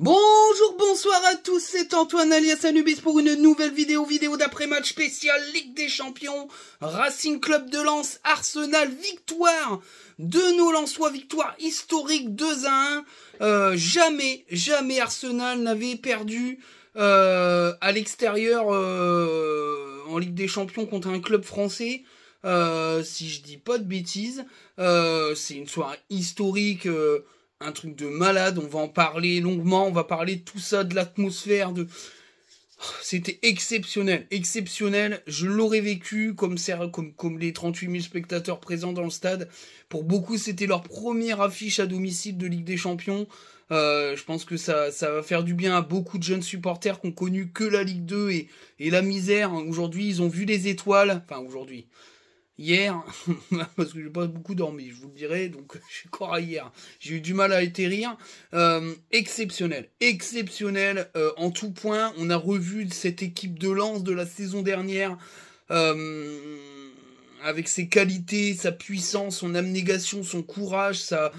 Bonjour, bonsoir à tous, c'est Antoine alias Anubis pour une nouvelle vidéo, vidéo d'après-match spécial Ligue des Champions, Racing Club de Lens, Arsenal, victoire de nos Lensois, victoire historique 2 à 1. Euh, jamais, jamais Arsenal n'avait perdu euh, à l'extérieur euh, en Ligue des Champions contre un club français. si je dis pas de bêtises, c'est une soirée historique un truc de malade. On va en parler longuement. On va parler de tout ça, de l'atmosphère, de. Oh, c'était exceptionnel, exceptionnel. Je l'aurais vécu comme, comme les 38 000 spectateurs présents dans le stade. Pour beaucoup, c'était leur première affiche à domicile de Ligue des Champions. Euh, je pense que ça, ça va faire du bien à beaucoup de jeunes supporters qui n'ont connu que la Ligue 2 et, et la misère. Aujourd'hui, ils ont vu les étoiles. Enfin, aujourd'hui hier, parce que j'ai pas beaucoup dormi, je vous le dirai, donc je suis encore hier. J'ai eu du mal à atterrir. Euh, exceptionnel, exceptionnel euh, en tout point. On a revu cette équipe de lance de la saison dernière. Euh, avec ses qualités, sa puissance, son abnégation, son courage, sa,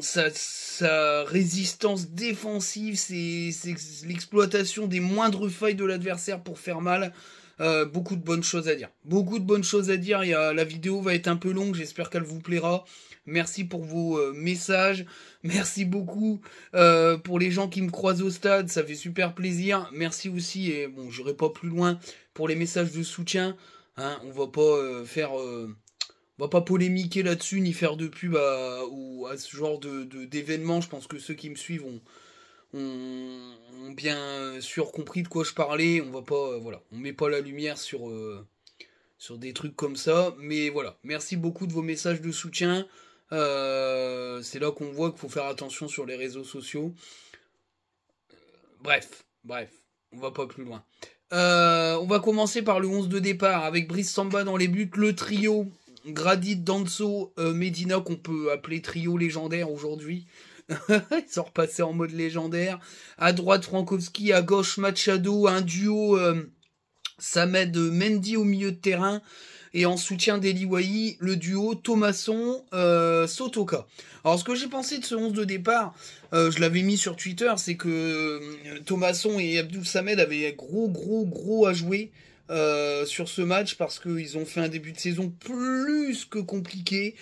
sa, sa, résistance défensive, c'est l'exploitation des moindres failles de l'adversaire pour faire mal. Euh, beaucoup de bonnes choses à dire. Beaucoup de bonnes choses à dire. Il la vidéo va être un peu longue, j'espère qu'elle vous plaira. Merci pour vos euh, messages. Merci beaucoup euh, pour les gens qui me croisent au stade, ça fait super plaisir. Merci aussi, et bon, j'irai pas plus loin, pour les messages de soutien. Hein, on va pas faire... on va pas polémiquer là-dessus, ni faire de pub à, ou à ce genre de d'événements. Je pense que ceux qui me suivent ont ont, bien euh, sûr compris de quoi je parlais. On va pas, euh, voilà, on met pas la lumière sur, euh, sur des trucs comme ça. Mais voilà, merci beaucoup de vos messages de soutien. c'est là qu'on voit qu'il faut faire attention sur les réseaux sociaux. Bref, bref, on va pas plus loin. on va commencer par le 11 de départ avec Brice Samba dans les buts, le trio Gradit, Danso, Medina qu'on peut appeler trio légendaire aujourd'hui. Ils sont repassés en mode légendaire. À droite, Frankowski. À gauche, Machado. Un duo. Euh, samed euh, Mendy au milieu de terrain. Et en soutien d'Eliwayi, le duo Thomasson, euh, Sotoka. Alors ce que j'ai pensé de ce 11 de départ, je l'avais mis sur Twitter, c'est que Thomasson et Abdou Samed avaient gros gros gros à jouer. sur ce match parce qu'ils ont fait un début de saison plus que compliqué.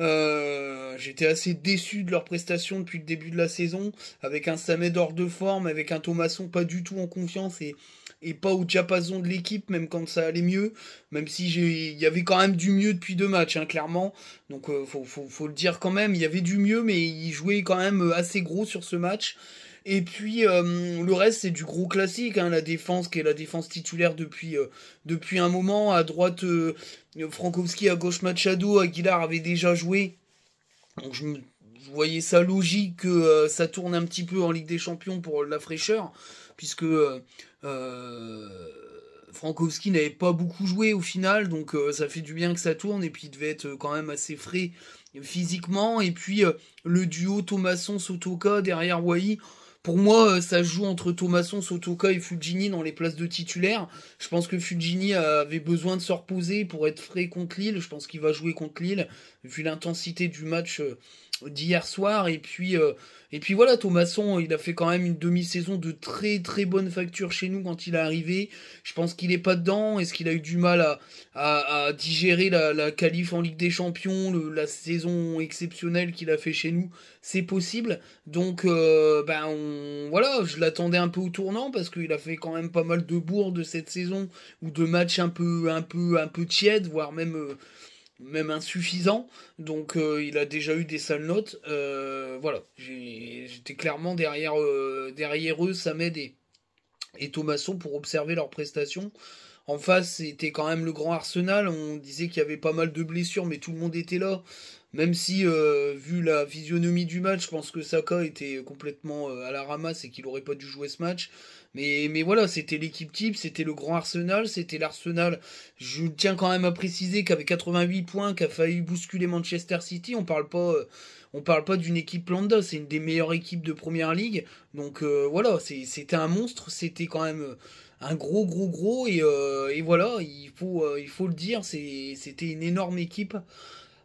Euh, j'étais assez déçu de leur prestation depuis le début de la saison, avec un Samet hors de forme, avec un Thomason pas du tout en confiance et et pas au diapason de l'équipe, même quand ça allait mieux. Même si il y avait quand même du mieux depuis deux matchs, hein, clairement. Donc euh, faut, faut, le dire quand même, il y avait du mieux, mais il jouait quand même euh, assez gros sur ce match. Et puis euh, le reste c'est du gros classique, hein, la défense qui est la défense titulaire depuis, depuis un moment. À droite, Frankowski, à gauche Machado, Aguilar avait déjà joué. Donc je me vous voyez ça logique que euh, ça tourne un petit peu en Ligue des Champions pour la fraîcheur, puisque euh, euh, Frankowski n'avait pas beaucoup joué au final, donc ça fait du bien que ça tourne, et puis il devait être quand même assez frais physiquement, et puis le duo Thomasson-Sotoka derrière Wai, pour moi, ça joue entre Thomasson, Sotoka et Fujini dans les places de titulaire. Je pense que Fujini avait besoin de se reposer pour être frais contre Lille. Je pense qu'il va jouer contre Lille. Vu l'intensité du match d'hier soir. Et puis, euh, et puis voilà, Thomasson, il a fait quand même une demi-saison de très très bonne facture chez nous quand il est arrivé. Je pense qu'il n'est pas dedans. Est-ce qu'il a eu du mal à, à, digérer la, la qualif en Ligue des Champions, la saison exceptionnelle qu'il a fait chez nous C'est possible. Donc, euh, ben on, voilà, je l'attendais un peu au tournant parce qu'il a fait quand même pas mal de bourdes de cette saison ou de matchs un peu, un peu, un peu tièdes, voire même. Euh, même insuffisant. Donc euh, il a déjà eu des sales notes. Euh, voilà, j'étais clairement derrière, euh, derrière eux, Samed et, et Thomasson pour observer leurs prestations. En face, c'était quand même le grand Arsenal. On disait qu'il y avait pas mal de blessures, mais tout le monde était là. Même si, euh, vu la physionomie du match, je pense que Saka était complètement euh, à la ramasse et qu'il n'aurait pas dû jouer ce match. Mais, mais voilà, c'était l'équipe type, c'était le grand Arsenal, c'était l'Arsenal. Je tiens quand même à préciser qu'avec 88 points, qu'a failli bousculer Manchester City, on parle pas, euh, on parle pas d'une équipe lambda, c'est une des meilleures équipes de première ligue. Donc voilà, c'était un monstre, c'était quand même un gros, gros, gros. Et, euh, voilà, il faut, euh, il faut le dire, c'était une énorme équipe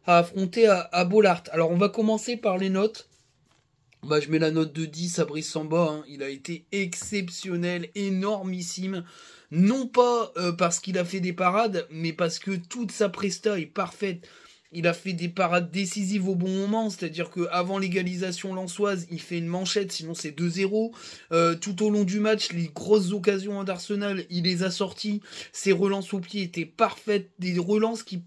à affronter à, Bolart. Alors, on va commencer par les notes. Bah, je mets la note de 10 à Brice Samba. Hein. Il a été exceptionnel, énormissime. Non pas euh, parce qu'il a fait des parades, mais parce que toute sa presta est parfaite il a fait des parades décisives au bon moment, c'est-à-dire qu'avant l'égalisation lançoise, il fait une manchette, sinon c'est 2-0. Euh, tout au long du match, les grosses occasions d'Arsenal, il les a sorties. Ses relances au pied étaient parfaites, des relances qui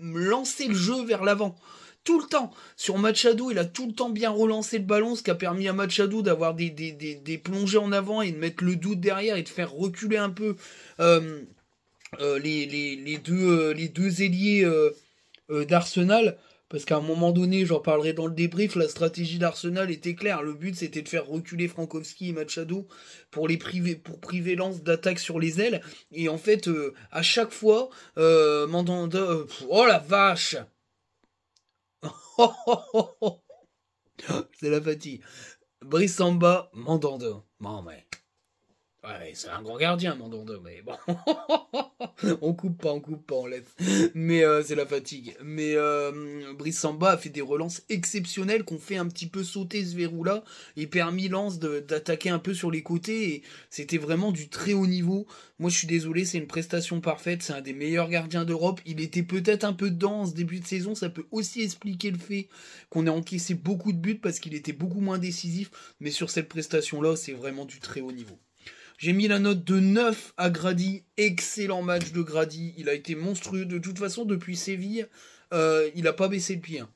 lançaient le jeu vers l'avant tout le temps. Sur Machado, il a tout le temps bien relancé le ballon, ce qui a permis à Machado d'avoir des, plongées en avant et de mettre le doute derrière et de faire reculer un peu euh, euh, les, les, deux, les deux ailiers. Euh, d'Arsenal. Parce qu'à un moment donné, j'en parlerai dans le débrief, la stratégie d'Arsenal était claire. Le but, c'était de faire reculer Frankowski et Machado pour les priver, pour priver Lance d'attaque sur les ailes. Et en fait, euh, à chaque fois, euh, Mandanda, euh, oh la vache! C'est la fatigue. Brissamba, Mandanda. maman mais. Ouais, c'est un grand gardien, Mandondo, mais bon. on coupe pas, on coupe pas, on laisse. Mais euh, c'est la fatigue. Mais euh, Brice Samba a fait des relances exceptionnelles qu'on fait un petit peu sauter ce verrou-là et permis Lance d'attaquer un peu sur les côtés. Et c'était vraiment du très haut niveau. Moi, je suis désolé, c'est une prestation parfaite. C'est un des meilleurs gardiens d'Europe. Il était peut-être un peu dense début de saison. Ça peut aussi expliquer le fait qu'on ait encaissé beaucoup de buts parce qu'il était beaucoup moins décisif. Mais sur cette prestation-là, c'est vraiment du très haut niveau. J'ai mis la note de 9 à Grady. Excellent match de Grady. Il a été monstrueux. De toute façon, depuis Séville, euh, il n'a pas baissé le pied. Hein.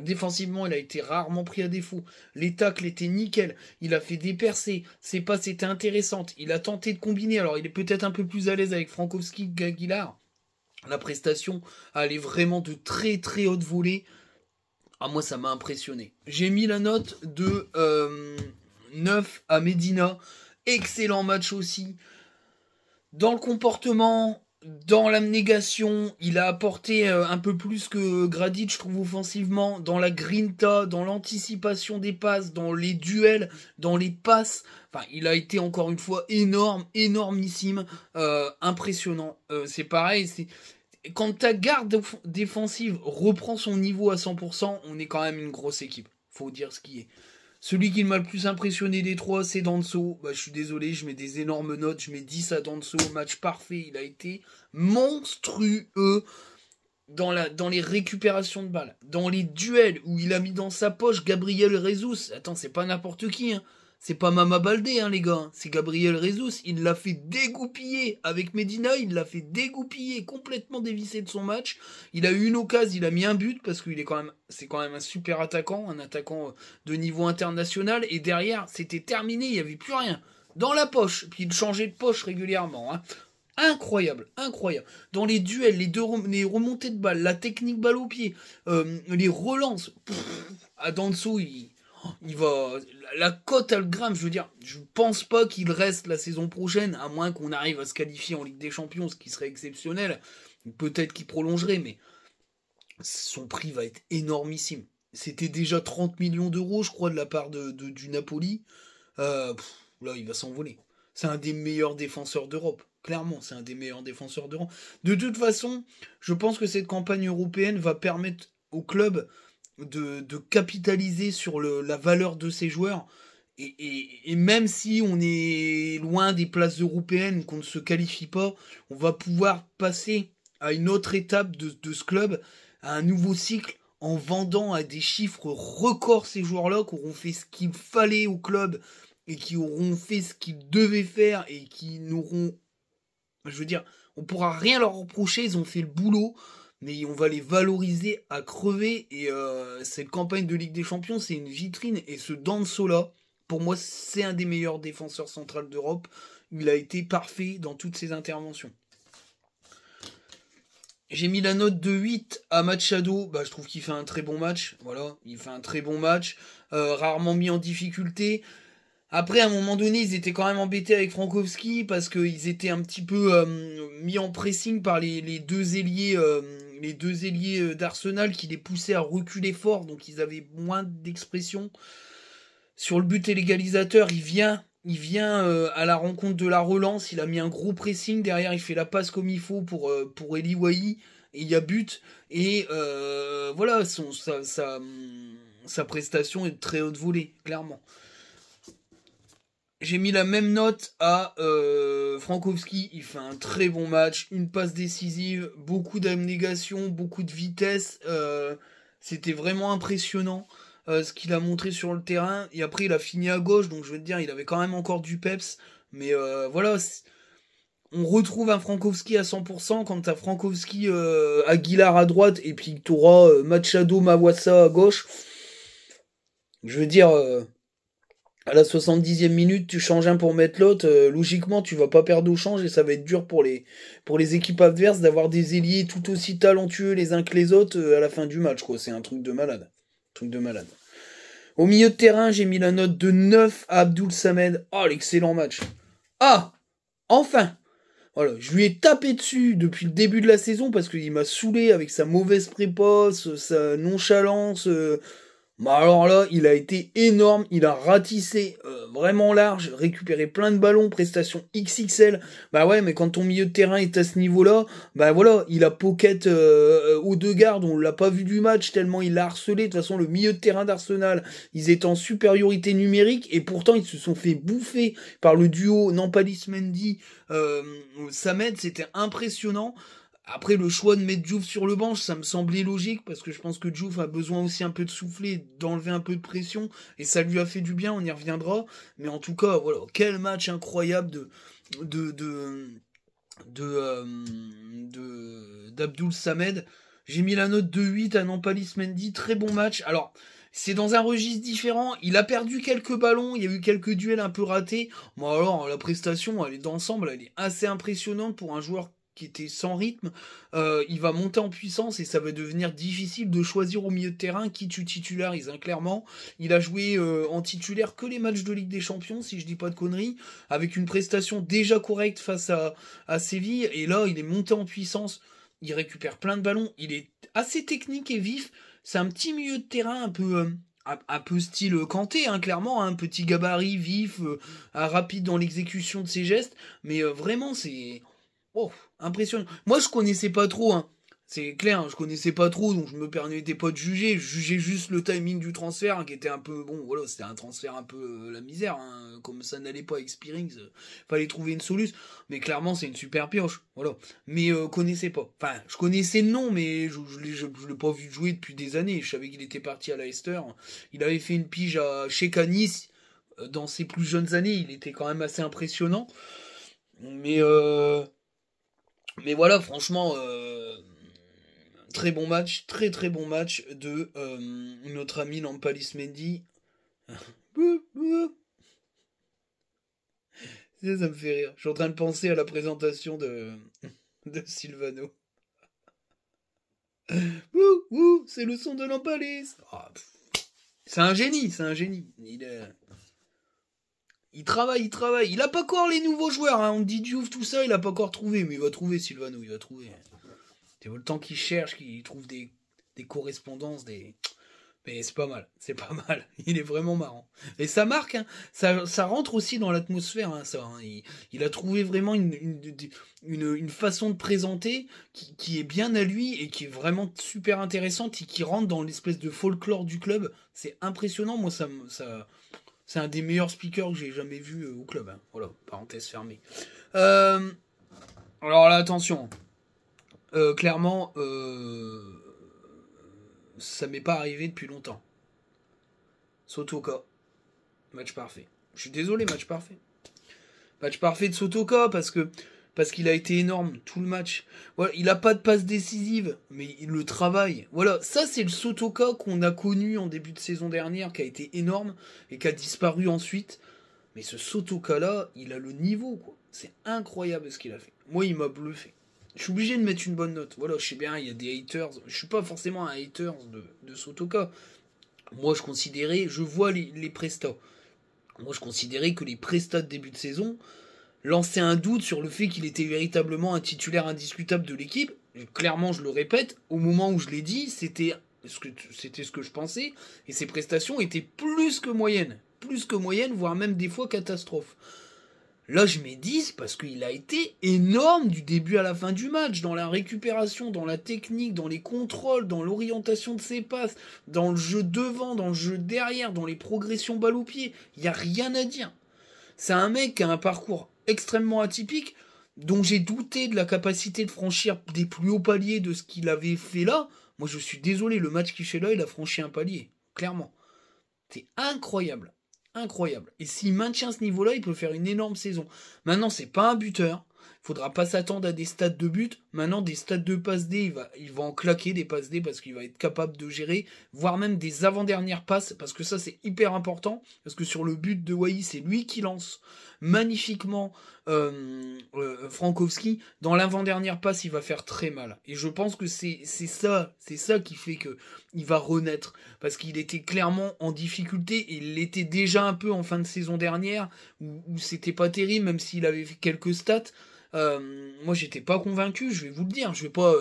Défensivement, il a été rarement pris à défaut. Les tacles étaient nickel. Il a fait des percées. Ses passes étaient intéressantes. Il a tenté de combiner. Alors, il est peut-être un peu plus à l'aise avec Frankowski qu'Aguilar. La prestation allait vraiment de très très haute volée. Ah, moi, ça m'a impressionné. J'ai mis la note de 9 euh, à Medina excellent match aussi. Dans le comportement, dans l'abnégation, il a apporté euh, un peu plus que Gradic, je trouve, offensivement, dans la grinta, dans l'anticipation des passes, dans les duels, dans les passes. Enfin, il a été encore une fois énorme, énormissime, euh, impressionnant. Euh, c'est pareil, c'est quand ta garde défensive reprend son niveau à 100%, on est quand même une grosse équipe. Faut dire ce qui est. Celui qui m'a le plus impressionné des trois, c'est Danso. Bah, je suis désolé, je mets des énormes notes. Je mets 10 à Danso. Match parfait. Il a été monstrueux dans, la, dans les récupérations de balles. Dans les duels où il a mis dans sa poche Gabriel Rezus. Attends, c'est pas n'importe qui. Hein. C'est pas Mama Baldé, hein, les gars. C'est Gabriel Rezos. Il l'a fait dégoupiller. Avec Medina, il l'a fait dégoupiller, complètement dévissé de son match. Il a eu une occasion, il a mis un but parce qu'il est quand même, c'est quand même un super attaquant, un attaquant euh, de niveau international. Et derrière, c'était terminé. Il n'y avait plus rien. Dans la poche. Puis il changeait de poche régulièrement. Hein. Incroyable, incroyable. Dans les duels, les, deux remontées de balles, la technique balle au pied, euh, les relances. Pff, à il, il va la cote le grimpe. Je veux dire, je pense pas qu'il reste la saison prochaine, à moins qu'on arrive à se qualifier en Ligue des Champions, ce qui serait exceptionnel. Peut-être qu'il prolongerait, mais son prix va être énormissime. C'était déjà 30 millions d'euros, je crois, de la part de, du Napoli. Euh, là, il va s'envoler. C'est un des meilleurs défenseurs d'Europe. Clairement, c'est un des meilleurs défenseurs d'Europe. De toute façon, je pense que cette campagne européenne va permettre au club de, capitaliser sur la valeur de ces joueurs. Et, même si on est loin des places européennes, qu'on ne se qualifie pas, on va pouvoir passer à une autre étape de, ce club, à un nouveau cycle, en vendant à des chiffres records ces joueurs-là qui auront fait ce qu'il fallait au club et qui auront fait ce qu'ils devaient faire et qui n'auront, je veux dire, on pourra rien leur reprocher, ils ont fait le boulot, mais on va les valoriser à crever. Et euh, cette campagne de Ligue des Champions, c'est une vitrine. Et ce là pour moi, c'est un des meilleurs défenseurs centrales d'Europe. Il a été parfait dans toutes ses interventions. J'ai mis la note de 8 à Machado. Bah, je trouve qu'il fait un très bon match. Voilà, il fait un très bon match. Euh, rarement mis en difficulté. Après, à un moment donné, ils étaient quand même embêtés avec Frankowski parce qu'ils étaient un petit peu euh, mis en pressing par les, deux ailiers les deux ailiers euh, d'Arsenal qui les poussaient à reculer fort, donc ils avaient moins d'expression. Sur le but et l'égalisateur, il vient, il vient euh, à la rencontre de la relance, il a mis un gros pressing, derrière il fait la passe comme il faut pour, euh, pour Eli et il y a but. Et voilà, son, sa, sa prestation est de très haute volée, clairement. J'ai mis la même note à euh, Frankowski. Il fait un très bon match, une passe décisive, beaucoup d'abnégation, beaucoup de vitesse. Euh, c'était vraiment impressionnant euh, ce qu'il a montré sur le terrain. Et après, il a fini à gauche, donc je veux te dire, il avait quand même encore du peps. Mais euh, voilà, on retrouve un Frankowski à 100% quand as Frankowski Aguilar à droite et puis t'auras Machado Mawassa à gauche. Je veux dire à la 70e minute, tu changes un pour mettre l'autre, euh, logiquement, tu vas pas perdre au change et ça va être dur pour les, pour les équipes adverses d'avoir des ailiers tout aussi talentueux les uns que les autres euh, à la fin du match, C'est un truc de malade. Truc de malade. Au milieu de terrain, j'ai mis la note de 9 à Abdul Samed. Oh, l'excellent match. Ah! Enfin! Voilà, je lui ai tapé dessus depuis le début de la saison parce qu'il m'a saoulé avec sa mauvaise prépose, sa nonchalance, euh, bah alors là, il a été énorme, il a ratissé euh, vraiment large, récupéré plein de ballons, prestation XXL. Bah ouais, mais quand ton milieu de terrain est à ce niveau-là, bah voilà, il a pocket euh, euh, aux deux gardes, on l'a pas vu du match tellement il a harcelé. De toute façon, le milieu de terrain d'Arsenal, ils étaient en supériorité numérique et pourtant ils se sont fait bouffer par le duo Nampalis-Mendy, euh, Samed, c'était impressionnant. Après, le choix de mettre jouf sur le banc, ça me semblait logique parce que je pense que Djouf a besoin aussi un peu de souffler, d'enlever un peu de pression et ça lui a fait du bien, on y reviendra. Mais en tout cas, voilà, quel match incroyable de. Euh, d'Abdul Samed. J'ai mis la note de 8 à Nampalis Mendy. Très bon match. Alors, c'est dans un registre différent. Il a perdu quelques ballons, il y a eu quelques duels un peu ratés. Bon alors la prestation, elle est d'ensemble, elle est assez impressionnante pour un joueur qui était sans rythme, euh, il va monter en puissance et ça va devenir difficile de choisir au milieu de terrain qui tu titularises, hein. clairement. Il a joué euh, en titulaire que les matchs de Ligue des Champions, si je dis pas de conneries, avec une prestation déjà correcte face à, Séville, et là, il est monté en puissance, il récupère plein de ballons, il est assez technique et vif, c'est un petit milieu de terrain un peu... Euh, un peu style canté, hein, clairement, un hein. petit gabarit vif, rapide dans l'exécution de ses gestes, mais vraiment, c'est Oh, impressionnant. Moi, je connaissais pas trop, hein. C'est clair, je connaissais pas trop, donc je me permettais pas de juger. Je jugeais juste le timing du transfert, hein, qui était un peu. Bon, voilà, c'était un transfert un peu euh, la misère. Hein. comme ça n'allait pas avec Spearings, euh, fallait trouver une solution. Mais clairement, c'est une super pioche. Voilà. Mais euh, connaissais pas. Enfin, je connaissais le nom, mais je, ne l'ai pas vu jouer depuis des années. Je savais qu'il était parti à Leicester. Il avait fait une pige à, chez Canis dans ses plus jeunes années. Il était quand même assez impressionnant. Mais. Mais voilà, franchement, euh, très bon match, très très bon match de euh, notre ami Lampalis Mendy. Ça, me fait rire. Je suis en train de penser à la présentation de, de Silvano. c'est le son de Lampalis. Ah, c'est un génie, c'est un génie. Il travaille, il travaille. Il a pas encore les nouveaux joueurs. Hein. On dit ouf tout ça, il a pas encore trouvé. Mais il va trouver, Sylvano, il va trouver. C'est le temps qu'il cherche, qu'il trouve des, correspondances, des. Mais c'est pas mal, c'est pas mal. Il est vraiment marrant. Et ça marque, hein. ça, rentre aussi dans l'atmosphère, hein, ça. Il, a trouvé vraiment une, façon de présenter qui, est bien à lui et qui est vraiment super intéressante et qui rentre dans l'espèce de folklore du club. C'est impressionnant, moi ça, ça, c'est un des meilleurs speakers que j'ai jamais vu euh, au club. Hein. Voilà, parenthèse fermée. Euh, alors là, attention. Euh, clairement, ça m'est pas arrivé depuis longtemps. Sotoka. Match parfait. Je suis désolé, match parfait. Match parfait de Sotoka parce que parce qu'il a été énorme tout le match. Voilà, il n'a pas de passe décisive, mais il le travaille. Voilà, ça c'est le Sotoka qu'on a connu en début de saison dernière, qui a été énorme et qui a disparu ensuite. Mais ce Sotoka là, il a le niveau, C'est incroyable ce qu'il a fait. Moi, il m'a bluffé. Je suis obligé de mettre une bonne note. Voilà, je sais bien, il y a des haters. Je suis pas forcément un hater de, Sotoka. Moi, je considérais, je vois les, les prestats. Moi, je considérais que les prestats de début de saison, lancer un doute sur le fait qu'il était véritablement un titulaire indiscutable de l'équipe. Clairement, je le répète, au moment où je l'ai dit, c'était ce que c'était ce que je pensais et ses prestations étaient plus que moyennes, plus que moyennes, voire même des fois catastrophes. Là, je mets 10 parce qu'il a été énorme du début à la fin du match, dans la récupération, dans la technique, dans les contrôles, dans l'orientation de ses passes, dans le jeu devant, dans le jeu derrière, dans les progressions balle au pied. Il n'y a rien à dire. C'est un mec qui a un parcours extrêmement atypique, dont j'ai douté de la capacité de franchir des plus hauts paliers de ce qu'il avait fait là. Moi, je suis désolé, le match qui fait là, il a franchi un palier, clairement. C'est incroyable, incroyable. Et s'il maintient ce niveau-là, il peut faire une énorme saison. Maintenant, c'est pas un buteur, faudra pas s'attendre à des stats de but. Maintenant, des stats de passe D, il va, en claquer des passes D parce qu'il va être capable de gérer, voire même des avant-dernières passes, parce que ça c'est hyper important, parce que sur le but de Wai, c'est lui qui lance magnifiquement euh, euh, Frankowski. Dans l'avant-dernière passe, il va faire très mal. Et je pense que c'est ça, c'est ça qui fait qu'il va renaître, parce qu'il était clairement en difficulté, il l'était déjà un peu en fin de saison dernière, où, où c'était pas terrible, même s'il avait fait quelques stats. Euh, moi, j'étais pas convaincu, je vais vous le dire. Je vais pas,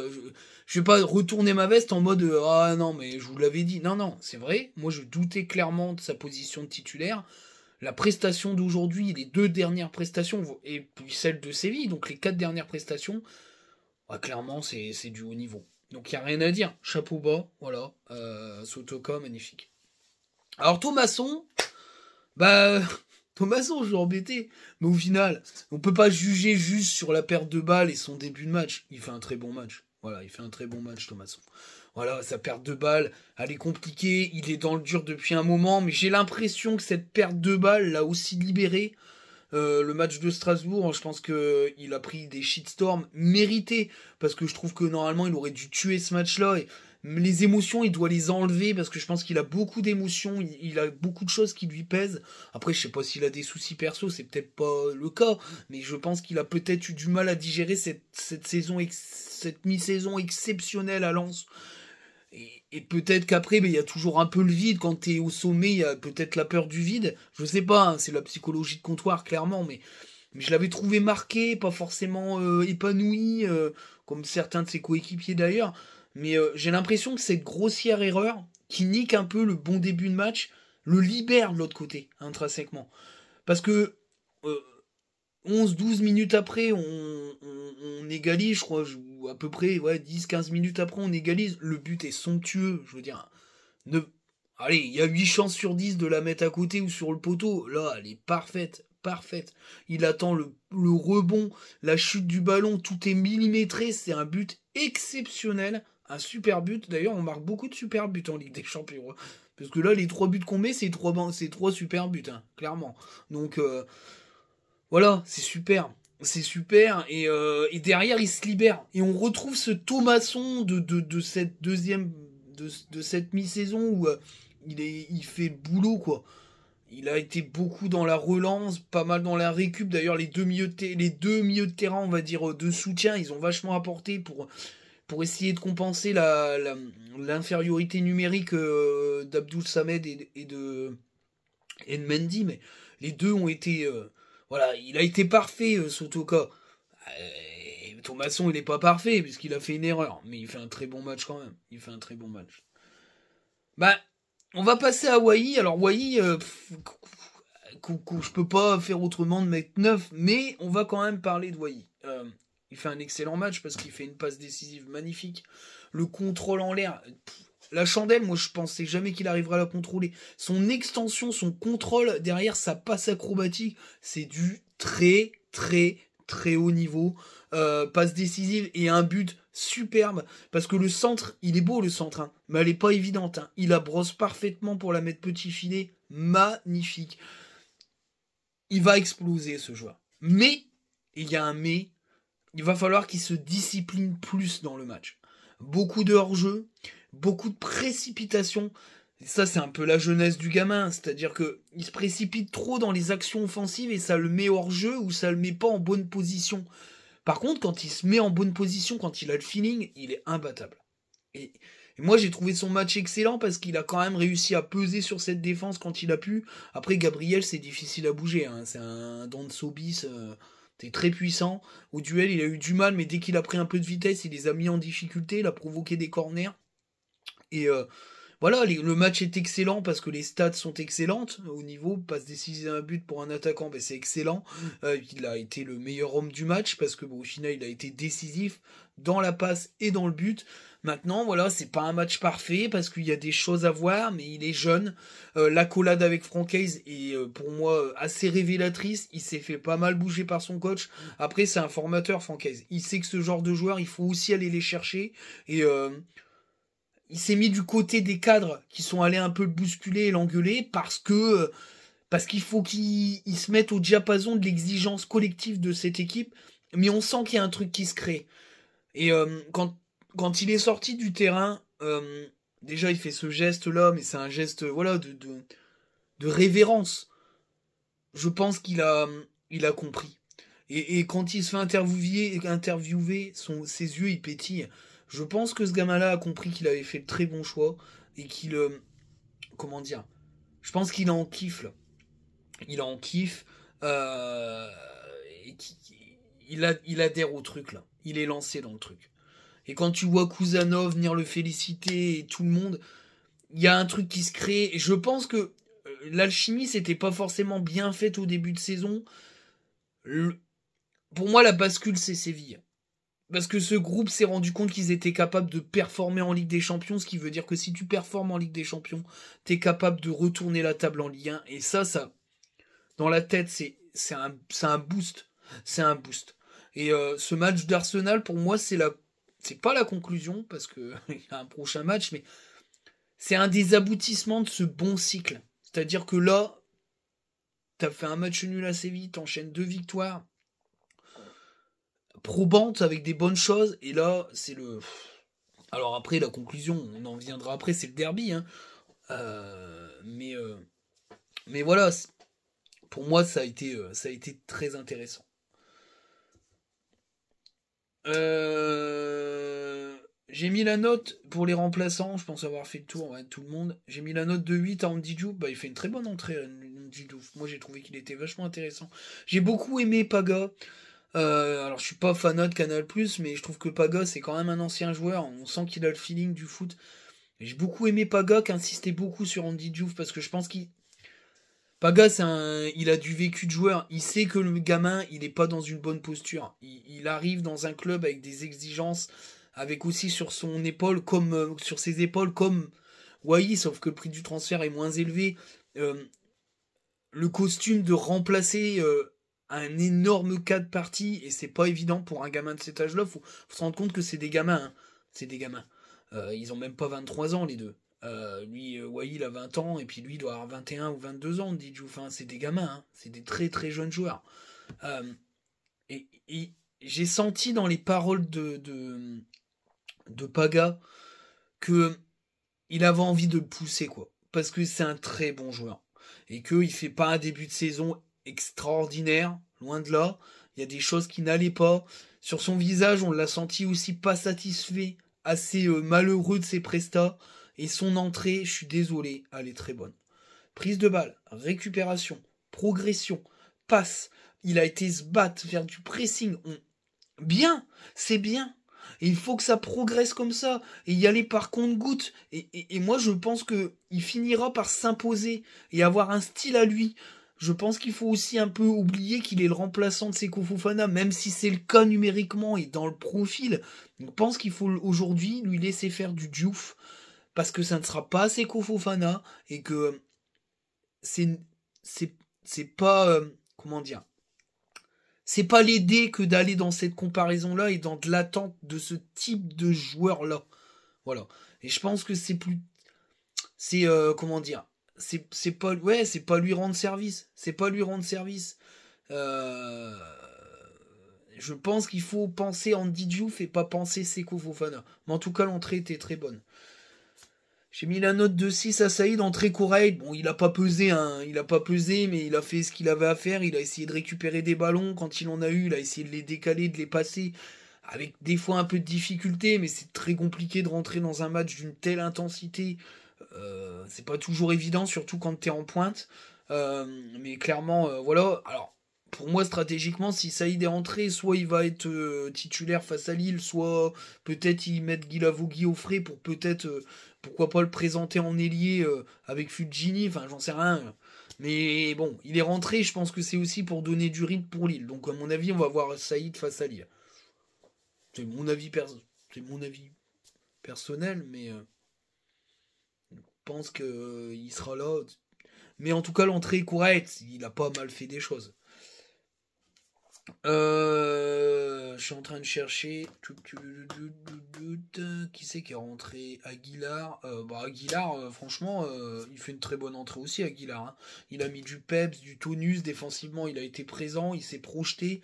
je, vais pas retourner ma veste en mode euh, ah non, mais je vous l'avais dit. Non, non, c'est vrai. Moi, je doutais clairement de sa position de titulaire. La prestation d'aujourd'hui, les deux dernières prestations, et puis celle de Séville, donc les quatre dernières prestations, bah, clairement, c'est du haut niveau. Donc, il n'y a rien à dire. Chapeau bas, voilà. Euh, magnifique. Alors, Thomasson, bah. Thomason, je vais Mais au final, on peut pas juger juste sur la perte de balle et son début de match. Il fait un très bon match. Voilà, il fait un très bon match, Thomason. Voilà, sa perte de balle, elle est compliquée. Il est dans le dur depuis un moment, mais j'ai l'impression que cette perte de balle l'a aussi libéré. Euh, le match de Strasbourg, hein, je pense qu'il a pris des shitstorms mérités parce que je trouve que normalement il aurait dû tuer ce match-là et les émotions, il doit les enlever parce que je pense qu'il a beaucoup d'émotions, il, a beaucoup de choses qui lui pèsent. Après, je sais pas s'il a des soucis perso, c'est peut-être pas le cas, mais je pense qu'il a peut-être eu du mal à digérer cette, cette saison, cette mi-saison exceptionnelle à Lens. Et, peut-être qu'après, ben, il y a toujours un peu le vide. Quand tu es au sommet, il y a peut-être la peur du vide. Je sais pas, hein, c'est la psychologie de comptoir, clairement, mais, je l'avais trouvé marqué, pas forcément euh, épanoui, euh, comme certains de ses coéquipiers d'ailleurs mais euh, j'ai l'impression que cette grossière erreur qui nique un peu le bon début de match le libère de l'autre côté, intrinsèquement. Parce que 11-12 euh, minutes après, on, égalise, je crois, ou à peu près ouais, 10-15 minutes après, on égalise. Le but est somptueux, je veux dire. Allez, il y a 8 chances sur 10 de la mettre à côté ou sur le poteau. Là, elle est parfaite, parfaite. Il attend le rebond, la chute du ballon, tout est millimétré. C'est un but exceptionnel un super but. D'ailleurs, on marque beaucoup de super buts en Ligue des Champions. Hein. Parce que là, les trois buts qu'on met, c'est trois, trois super buts, hein, clairement. Donc, euh, voilà, c'est super. C'est super. Euh, et, derrière, il se libère. Et on retrouve ce Thomasson de, cette deuxième. de, cette mi-saison où euh, il, est, il fait le boulot, quoi. Il a été beaucoup dans la relance, pas mal dans la récup. D'ailleurs, les deux les deux milieux de terrain, on va dire, de soutien, ils ont vachement apporté pour pour essayer de compenser la, l'infériorité numérique d'Abdou euh, d'Abdul Samed et, de, Mendy, mais les deux ont été. Euh, voilà, il a été parfait, euh, Sotoka. Thomasson, il n'est pas parfait, puisqu'il a fait une erreur, mais il fait un très bon match quand même. Il fait un très bon match. Bah, on va passer à Wai. Alors, Wai, je peux pas faire autrement de mettre 9, mais on va quand même parler de Wai. Il fait un excellent match parce qu'il fait une passe décisive magnifique. Le contrôle en l'air. La chandelle, moi je pensais jamais qu'il arriverait à la contrôler. Son extension, son contrôle derrière sa passe acrobatique, c'est du très très très haut niveau. Euh, passe décisive et un but superbe. Parce que le centre, il est beau le centre, hein, mais elle est pas évidente. Hein. Il la brosse parfaitement pour la mettre petit filet. Magnifique. Il va exploser ce joueur. Mais, il y a un mais, il va falloir qu'il se discipline plus dans le match. Beaucoup de hors-jeu, beaucoup de précipitation. ça, c'est un peu la jeunesse du gamin, c'est-à-dire que il se précipite trop dans les actions offensives et ça le met hors-jeu ou ça le met pas en bonne position. Par contre, quand il se met en bonne position, quand il a le feeling, il est imbattable. Et, moi, j'ai trouvé son match excellent parce qu'il a quand même réussi à peser sur cette défense quand il a pu. Après, Gabriel, c'est difficile à bouger. Hein. C'est un don de Sobis. Euh, t'es très puissant. Au duel, il a eu du mal, mais dès qu'il a pris un peu de vitesse, il les a mis en difficulté, il a provoqué des corners. Et euh, voilà, le match est excellent parce que les stats sont excellentes. Au niveau, passe décisive un but pour un attaquant, ben, c'est excellent. Euh, il a été le meilleur homme du match parce que au final, il a été décisif dans la passe et dans le but. Maintenant, voilà, c'est pas un match parfait parce qu'il y a des choses à voir, mais il est jeune. Euh, l'accolade la avec Franck est euh, pour moi euh, assez révélatrice. Il s'est fait pas mal bouger par son coach. Après, c'est un formateur, Franck Il sait que ce genre de joueur il faut aussi aller les chercher. Et il s'est mis du côté des cadres qui sont allés un peu le bousculer et l'engueuler parce que parce qu'il faut qu'ils se mettent au diapason de l'exigence collective de cette équipe, mais on sent qu'il y a un truc qui se crée. Et quand quand il est sorti du terrain, euh, déjà il fait ce geste-là, mais c'est un geste voilà de, de, révérence. Je pense qu'il a, il a compris. Et, quand il se fait interviewer, interviewer ses yeux ils pétillent. Je pense que ce gamin-là a compris qu'il avait fait le très bon choix et qu'il. Euh, comment dire Je pense qu'il en kiffe. Il en kiffe. Euh, il, il, adhère au truc là. Il est lancé dans le truc. Et quand tu vois Kuzanov venir le féliciter et tout le monde, il y a un truc qui se crée. je pense que euh, l'alchimie, c'était pas forcément bien faite au début de saison. Pour moi, la bascule, c'est Séville. Parce que ce groupe s'est rendu compte qu'ils étaient capables de performer en Ligue des Champions, ce qui veut dire que si tu performes en Ligue des Champions, tu es capable de retourner la table en Ligue 1. Et ça, ça, dans la tête, c'est, un, boost. C'est un boost. Et euh, ce match d'Arsenal, pour moi, c'est la c'est pas la conclusion parce que y a un prochain match, mais c'est un des aboutissements de ce bon cycle. C'est-à-dire que là, t'as fait un match nul assez vite, enchaîne deux victoires probantes avec des bonnes choses, et là, c'est le. Alors après, la conclusion, on en viendra après, c'est le derby. Hein. Euh, mais, euh, mais voilà, pour moi, ça a été, euh, ça a été très intéressant. Euh, j'ai mis la note pour les remplaçants, je pense avoir fait le tour, de tout le monde. J'ai mis la note de 8 à Andy Diouf, bah, il fait une très bonne entrée, Andy Diouf. Moi j'ai trouvé qu'il était vachement intéressant. J'ai beaucoup aimé Paga. Euh, alors je suis pas fanat de Canal+, mais je trouve que Paga c'est quand même un ancien joueur, on sent qu'il a le feeling du foot. J'ai beaucoup aimé Paga qui insistait beaucoup sur Andy Diouf parce que je pense qu'il Paga, un, il a du vécu de joueur. Il sait que le gamin, il n'est pas dans une bonne posture. Il, arrive dans un club avec des exigences, avec aussi sur son épaule, comme euh, sur ses épaules, comme Wai, sauf que le prix du transfert est moins élevé. Euh, le costume de remplacer euh, un énorme cas de partie, et c'est pas évident pour un gamin de cet âge-là. Faut, faut se rendre compte que c'est des gamins. Hein. C'est des gamins. ils ont même pas 23 ans, les deux. Euh, lui, Wai, euh, il a 20 ans, et puis lui, il doit avoir 21 ou 22 ans, dit Enfin, c'est des gamins, hein. c'est des très très jeunes joueurs. Euh, et, j'ai senti dans les paroles de, de, Paga que il avait envie de le pousser, quoi. Parce que c'est un très bon joueur. Et qu'il fait pas un début de saison extraordinaire, loin de là. Il y a des choses qui n'allaient pas. Sur son visage, on l'a senti aussi pas satisfait, assez malheureux de ses prestats. Et son entrée, je suis désolé, elle est très bonne. Prise de balle, récupération, progression, passe. Il a été se battre, vers du pressing. Bien, c'est bien. Et il faut que ça progresse comme ça et y aller par contre goutte. Et, moi, je pense que il finira par s'imposer et avoir un style à lui. Je pense qu'il faut aussi un peu oublier qu'il est le remplaçant de Sekou Fofana, même si c'est le cas numériquement et dans le profil. Je pense qu'il faut aujourd'hui lui laisser faire du Diouf parce que ça ne sera pas Seko Fofana et que euh, c'est c'est pas euh, comment dire c'est pas l'idée que d'aller dans cette comparaison là et dans de l'attente de ce type de joueur là voilà et je pense que c'est plus c'est euh, comment dire c'est pas ouais c'est pas lui rendre service c'est pas lui rendre service je pense qu'il faut penser en Diouf et pas penser Seko Fofana mais en tout cas l'entrée était très bonne j'ai mis la note de 6 à Saïd en très correct. Bon, il a pas pesé, hein. il a pas pesé, mais il a fait ce qu'il avait à faire. Il a essayé de récupérer des ballons quand il en a eu. Il a essayé de les décaler, de les passer. Avec des fois un peu de difficulté, mais c'est très compliqué de rentrer dans un match d'une telle intensité. Euh, c'est pas toujours évident, surtout quand t'es en pointe. Euh, mais clairement, euh, voilà. Alors, pour moi, stratégiquement, si Saïd est rentré, soit il va être euh, titulaire face à Lille, soit peut-être il met mettent Guilavogui au frais pour peut-être pourquoi pas le présenter en ailier euh, avec Fujini, enfin j'en sais rien. Mais bon, il est rentré, je pense que c'est aussi pour donner du rythme pour Lille. Donc à mon avis, on va voir Saïd face à Lille. C'est mon avis mon avis personnel, mais euh, je pense qu'il euh, sera là. Mais en tout cas, l'entrée est correcte. Il a pas mal fait des choses. je suis en train de chercher qui c'est qui est rentré Aguilar. Euh, bah, Aguilar, euh, franchement, euh, il fait une très bonne entrée aussi, Aguilar. Hein. Il a mis du peps, du tonus défensivement. Il a été présent, il s'est projeté.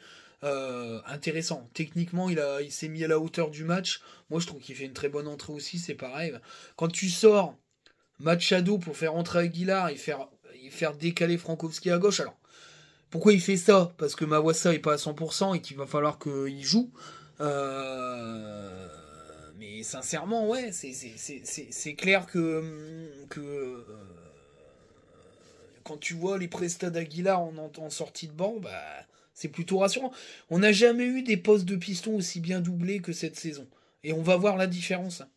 intéressant. Techniquement, il, a, il s'est mis à la hauteur du match. Moi, je trouve qu'il fait une très bonne entrée aussi. C'est pareil. Quand tu sors Machado pour faire entrer Aguilar et faire, faire décaler Frankowski à gauche, alors pourquoi il fait ça Parce que Mawassa est pas à 100% et qu'il va falloir qu'il joue. Euh mais sincèrement, ouais, c'est clair que, hum, que euh, quand tu vois les prestats d'Aguilar en, sortie de banc, bah, c'est plutôt rassurant. On n'a jamais eu des postes de piston aussi bien doublés que cette saison. Et on va voir la différence. Hein.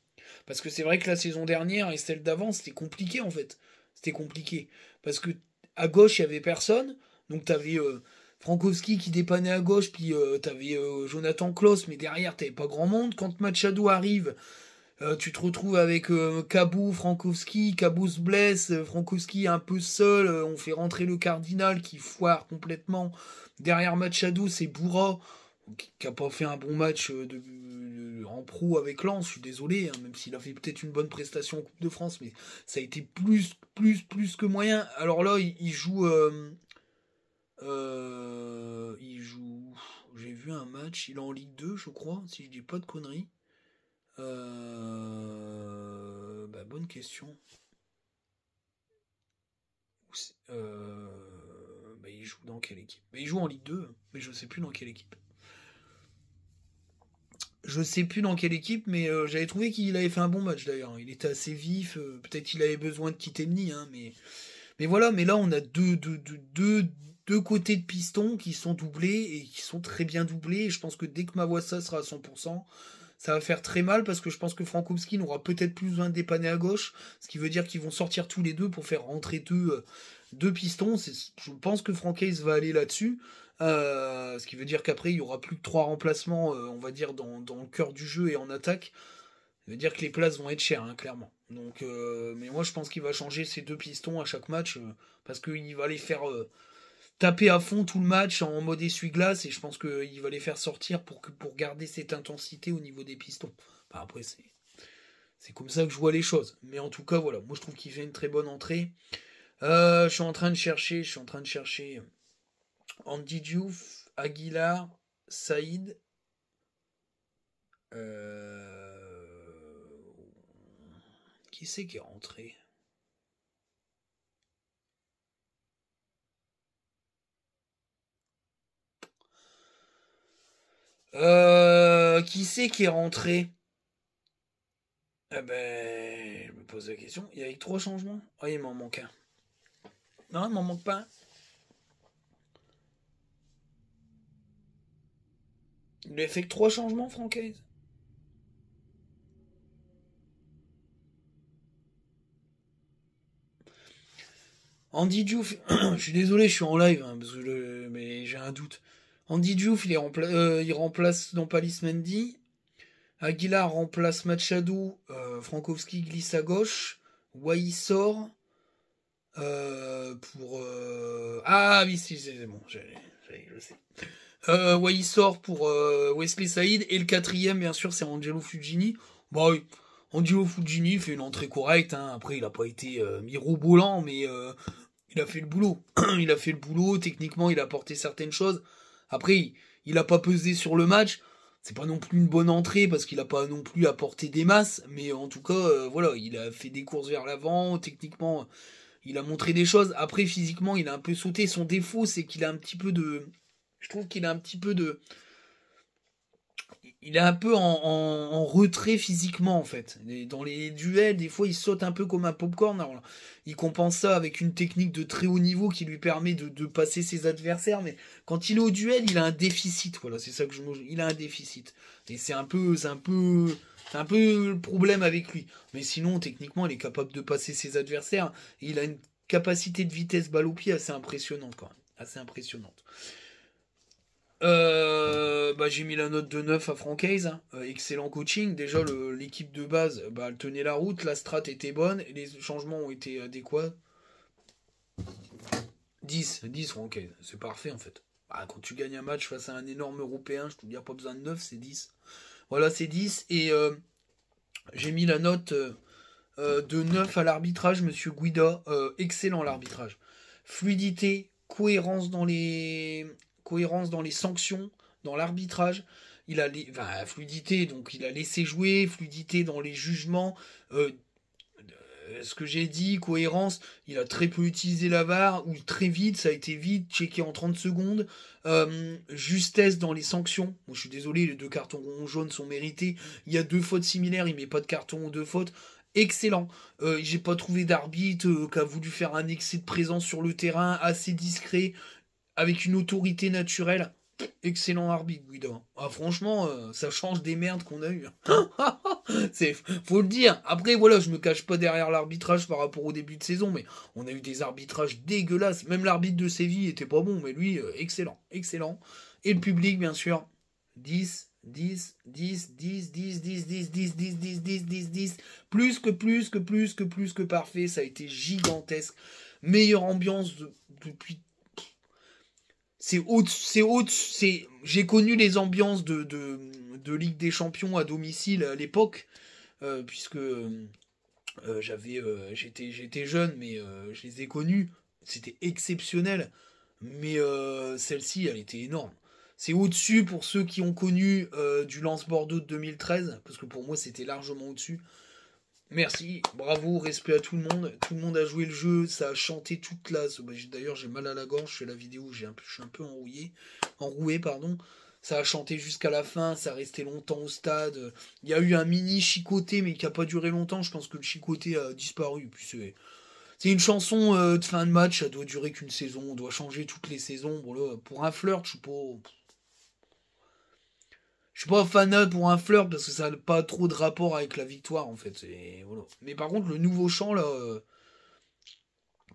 Parce que c'est vrai que la saison dernière et celle d'avant, c'était compliqué en fait. C'était compliqué. Parce que à gauche, il n'y avait personne. Donc tu avais. Euh, Frankowski qui dépannait à gauche, puis tu euh, t'avais euh, Jonathan Klaus, mais derrière t'avais pas grand monde. Quand Machado arrive, euh, tu te retrouves avec Kabou, Frankowski, Kabou se blesse, Frankowski un peu seul, on fait rentrer le Cardinal qui foire complètement. Derrière Machado, c'est Bourra qui n'a pas fait un bon match de, en pro avec Lens, je suis désolé, hein, même s'il a fait peut-être une bonne prestation en Coupe de France, mais ça a été plus, plus, plus que moyen. Alors là, il, joue, euh, il joue. J'ai vu un match. Il est en Ligue 2, je crois, si je dis pas de conneries. Euh, bah, bonne question. Euh, bah, il joue dans quelle équipe bah, Il joue en Ligue 2, mais je sais plus dans quelle équipe. Je sais plus dans quelle équipe, mais j'avais trouvé qu'il avait fait un bon match d'ailleurs. Il était assez vif. Peut-être qu'il avait besoin de quitter le hein, mais mais voilà. Mais là, on a deux, deux, deux, deux deux côtés de pistons qui sont doublés et qui sont très bien doublés. Et je pense que dès que ma ça sera à 100%, ça va faire très mal parce que je pense que Frankowski n'aura peut-être plus besoin de dépanner à gauche, ce qui veut dire qu'ils vont sortir tous les deux pour faire rentrer deux, euh, deux pistons. Je pense que Hayes va aller là-dessus. Euh, ce qui veut dire qu'après, il y aura plus que trois remplacements, euh, on va dire, dans, le cœur du jeu et en attaque. Ça veut dire que les places vont être chères, hein, clairement. Donc, mais moi, je pense qu'il va changer ses deux pistons à chaque match parce qu'il va les faire taper à fond tout le match en mode essuie-glace et je pense qu'il va les faire sortir pour, pour garder cette intensité au niveau des pistons. Bah, après, c'est, comme ça que je vois les choses. Mais en tout cas, voilà, moi je trouve qu'il fait une très bonne entrée. Euh, je suis en train de chercher, je suis en train de chercher euh, Andy Diouf, Aguilar, Saïd. Euh, qui c'est qui est rentré Euh, qui c'est qui est rentré eh ben, je me pose la question. Il y a eu trois changements. Ah, oh, il m'en manque un. Non, il m'en manque pas. Il a fait que trois changements, Francaise. Andy Diouf, je suis désolé, je suis en live, hein, mais j'ai un doute. Andy Diouf, il, euh, il remplace Don Palis Mendy. Aguilar remplace Machado. Euh, Frankowski glisse à gauche. Wai sort. Euh, pour. Ah oui, si, c'est bon, J'allais je sais. sort pour Wesley Saïd. Et le quatrième, bien sûr, c'est Angelo Fujini Bon, bah oui. Angelo Fujini fait une entrée correcte. Hein. Après, il n'a pas été mirobolant, mais il a fait le boulot. il a fait le boulot. Techniquement, il a apporté certaines choses. Après, il n'a pas pesé sur le match. C'est pas non plus une bonne entrée parce qu'il n'a pas non plus apporté des masses, mais en tout cas, euh, voilà, il a fait des courses vers l'avant. Techniquement, il a montré des choses. Après, physiquement, il a un peu sauté. Son défaut, c'est qu'il a un petit peu de. Je trouve qu'il a un petit peu de il est un peu en, retrait physiquement en fait. Dans les duels, des fois, il saute un peu comme un popcorn. il compense ça avec une technique de très haut niveau qui lui permet de, passer ses adversaires. Mais quand il est au duel, il a un déficit. Voilà, c'est ça que je. Il a un déficit. Et c'est un peu, un peu, un peu le problème avec lui. Mais sinon, techniquement, il est capable de passer ses adversaires. il a une capacité de vitesse balle au pied assez impressionnante quand même, assez impressionnante. Euh, bah, j'ai mis la note de 9 à Francaise. Hein. Euh, excellent coaching. Déjà, l'équipe de base, bah, elle tenait la route. La strat était bonne. Et les changements ont été adéquats. 10. 10 Hayes. C'est parfait, en fait. Bah, quand tu gagnes un match face à un énorme Européen, je te dis, pas besoin de 9, c'est 10. Voilà, c'est 10. Et euh, j'ai mis la note de 9 à l'arbitrage, Monsieur Guida. excellent l'arbitrage. Fluidité, cohérence dans les, cohérence dans les sanctions, dans l'arbitrage. Il a les, fluidité, donc il a laissé jouer, fluidité dans les jugements. Euh, euh, ce que j'ai dit, cohérence, il a très peu utilisé la VAR, ou très vite, ça a été vite, checké en 30 secondes. Euh, justesse dans les sanctions. je suis désolé, les deux cartons jaunes sont mérités. Il y a deux fautes similaires, il met pas de carton ou deux fautes. Excellent. j'ai pas trouvé d'arbitre qui a voulu faire un excès de présence sur le terrain, assez discret, avec une autorité naturelle. Excellent arbitre, Guido. Ah, franchement, ça change des merdes qu'on a eues. c'est, faut le dire. Après, voilà, je me cache pas derrière l'arbitrage par rapport au début de saison, mais on a eu des arbitrages dégueulasses. Même l'arbitre de Séville était pas bon, mais lui, excellent, excellent. Et le public, bien sûr. 10, 10, 10, 10, 10, 10, 10, 10, 10, 10, 10, 10, 10. Plus que plus que plus que plus que parfait. Ça a été gigantesque. Meilleure ambiance depuis c'est au-dessus, c'est j'ai connu les ambiances de, Ligue des Champions à domicile à l'époque, euh, puisque euh, j'avais, euh, j'étais, j'étais jeune, mais je les ai connues. C'était exceptionnel, mais celle-ci, elle était énorme. C'est au-dessus pour ceux qui ont connu du Lance Bordeaux de 2013, parce que pour moi, c'était largement au-dessus. Merci, bravo, respect à tout le monde. Tout le monde a joué le jeu, ça a chanté toute la. Bah, d'ailleurs, j'ai mal à la gorge, je fais la vidéo, j'ai un peu, je suis un peu enrouillé, enroué, pardon. Ça a chanté jusqu'à la fin, ça a resté longtemps au stade. Il y a eu un mini chicoté, mais qui a pas duré longtemps. Je pense que le chicoté a disparu. Puis c'est une chanson euh, de fin de match, ça doit durer qu'une saison, on doit changer toutes les saisons. pour un flirt, je suis pas. Je suis pas fan pour un fleur parce que ça n'a pas trop de rapport avec la victoire en fait. Mais par contre, le nouveau chant là, euh,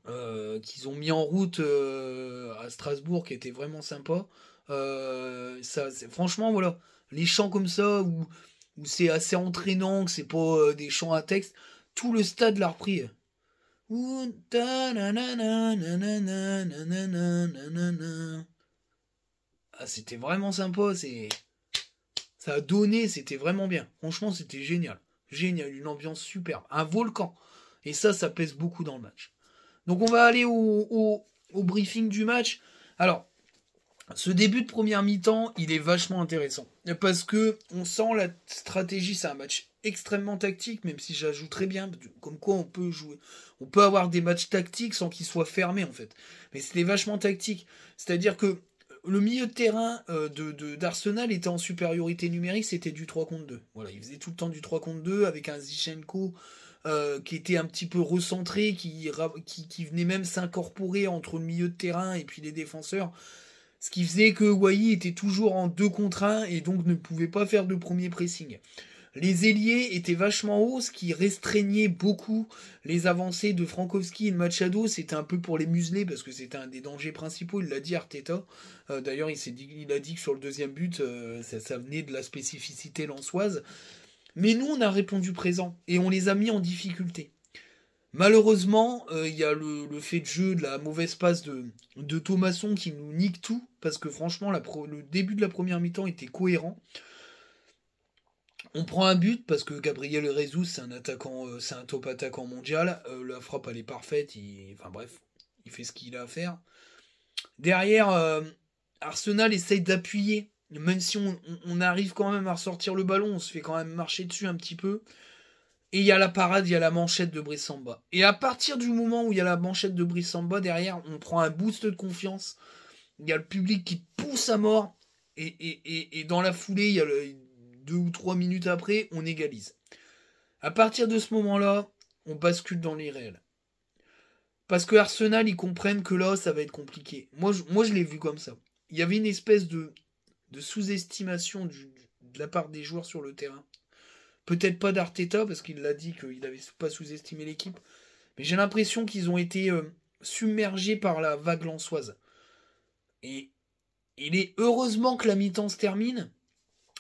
euh, qu'ils ont mis en route euh, à Strasbourg qui était vraiment sympa, ça, franchement voilà, les chants comme ça où, c'est assez entraînant, que c'est pas des chants à texte, tout le stade l'a repris. Ah, c'était vraiment sympa, c'est. Ça a donné, c'était vraiment bien. Franchement, c'était génial. Génial, une ambiance superbe. Un volcan. Et ça, ça pèse beaucoup dans le match. Donc on va aller au, briefing du match. Alors, ce début de première mi-temps, il est vachement intéressant. Parce que on sent la stratégie, c'est un match extrêmement tactique, même si j'ajoute très bien, comme quoi on peut jouer. On peut avoir des matchs tactiques sans qu'ils soient fermés en fait. Mais c'était vachement tactique. C'est-à-dire que le milieu de terrain euh, d'Arsenal de, était en supériorité numérique, c'était du 3 contre 2. Voilà, il faisait tout le temps du 3 contre 2 avec un Zichenko euh, qui était un petit peu recentré, qui, venait même s'incorporer entre le milieu de terrain et puis les défenseurs. Ce qui faisait que Wai était toujours en 2 contre 1 et donc ne pouvait pas faire de premier pressing. Les ailiers étaient vachement hauts, ce qui restreignait beaucoup les avancées de Frankowski et de Machado. C'était un peu pour les museler parce que c'était un des dangers principaux, il l'a dit Arteta. Euh, d'ailleurs, il, il a dit que sur le deuxième but, euh, ça, venait de la spécificité lançoise. Mais nous, on a répondu présent et on les a mis en difficulté. Malheureusement, euh, il y a le, fait de jeu, de la mauvaise passe de, de Thomasson qui nous nique tout, parce que franchement, le début de la première mi-temps était cohérent. On prend un but parce que Gabriel Rezou, c'est un attaquant, euh, c'est un top attaquant mondial. Euh, la frappe, elle est parfaite. Enfin bref, il fait ce qu'il a à faire. Derrière, euh, Arsenal essaye d'appuyer. Même si on, arrive quand même à ressortir le ballon, on se fait quand même marcher dessus un petit peu. Et il y a la parade, il y a la manchette de Brissamba. Et à partir du moment où il y a la manchette de Brissamba, derrière, on prend un boost de confiance. Il y a le public qui pousse à mort. Et, et, et, et dans la foulée, il y a le, deux ou trois minutes après, on égalise. À partir de ce moment-là, on bascule dans les réels. Parce que Arsenal, ils comprennent que là, ça va être compliqué. Moi, je, moi, je l'ai vu comme ça. Il y avait une espèce de, de sous-estimation de la part des joueurs sur le terrain. Peut-être pas d'Arteta, parce qu'il l'a dit qu'il n'avait pas sous-estimé l'équipe. Mais j'ai l'impression qu'ils ont été euh, submergés par la vague lançoise. Et il est heureusement que la mi-temps se termine,